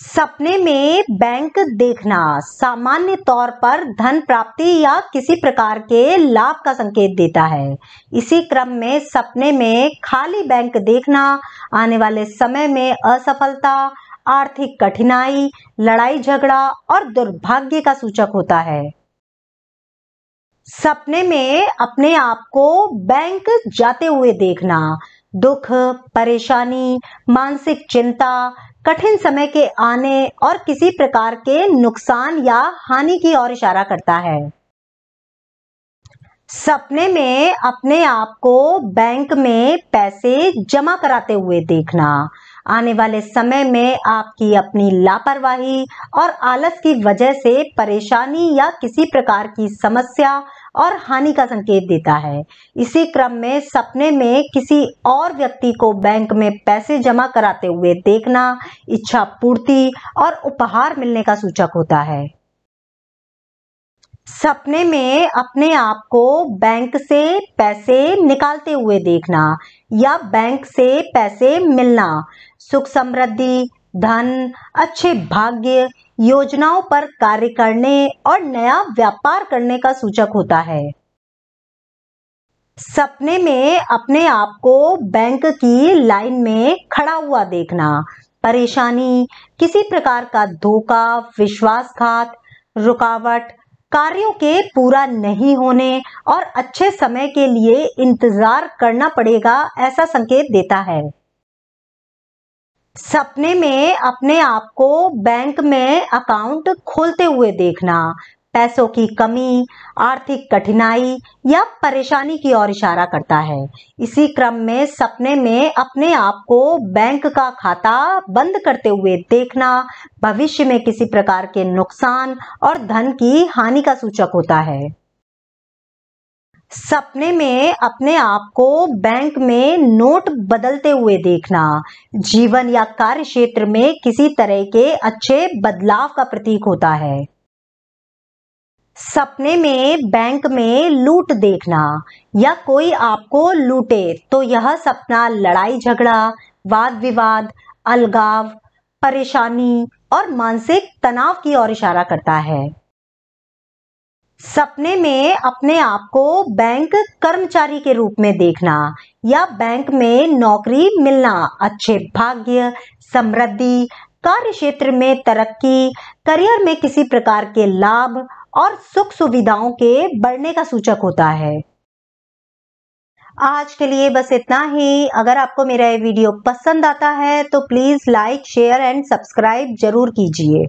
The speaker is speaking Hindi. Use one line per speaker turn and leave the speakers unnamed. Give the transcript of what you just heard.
सपने में बैंक देखना सामान्य तौर पर धन प्राप्ति या किसी प्रकार के लाभ का संकेत देता है इसी क्रम में सपने में खाली बैंक देखना आने वाले समय में असफलता आर्थिक कठिनाई लड़ाई झगड़ा और दुर्भाग्य का सूचक होता है सपने में अपने आप को बैंक जाते हुए देखना दुख परेशानी मानसिक चिंता कठिन समय के आने और किसी प्रकार के नुकसान या हानि की ओर इशारा करता है सपने में अपने आप को बैंक में पैसे जमा कराते हुए देखना आने वाले समय में आपकी अपनी लापरवाही और आलस की वजह से परेशानी या किसी प्रकार की समस्या और हानि का संकेत देता है इसी क्रम में सपने में किसी और व्यक्ति को बैंक में पैसे जमा कराते हुए देखना इच्छा पूर्ति और उपहार मिलने का सूचक होता है सपने में अपने आप को बैंक से पैसे निकालते हुए देखना या बैंक से पैसे मिलना सुख समृद्धि धन अच्छे भाग्य योजनाओं पर कार्य करने और नया व्यापार करने का सूचक होता है सपने में अपने आप को बैंक की लाइन में खड़ा हुआ देखना परेशानी किसी प्रकार का धोखा विश्वासघात रुकावट कार्यों के पूरा नहीं होने और अच्छे समय के लिए इंतजार करना पड़ेगा ऐसा संकेत देता है सपने में अपने आप को बैंक में अकाउंट खोलते हुए देखना पैसों की कमी आर्थिक कठिनाई या परेशानी की ओर इशारा करता है इसी क्रम में सपने में अपने आप को बैंक का खाता बंद करते हुए देखना भविष्य में किसी प्रकार के नुकसान और धन की हानि का सूचक होता है सपने में अपने आप को बैंक में नोट बदलते हुए देखना जीवन या कार्य क्षेत्र में किसी तरह के अच्छे बदलाव का प्रतीक होता है सपने में बैंक में लूट देखना या कोई आपको लूटे तो यह सपना लड़ाई झगड़ा वाद विवाद अलगाव परेशानी और मानसिक तनाव की ओर इशारा करता है सपने में अपने आप को बैंक कर्मचारी के रूप में देखना या बैंक में नौकरी मिलना अच्छे भाग्य समृद्धि कार्य क्षेत्र में तरक्की करियर में किसी प्रकार के लाभ और सुख सुविधाओं के बढ़ने का सूचक होता है आज के लिए बस इतना ही अगर आपको मेरा ये वीडियो पसंद आता है तो please like share and subscribe जरूर कीजिए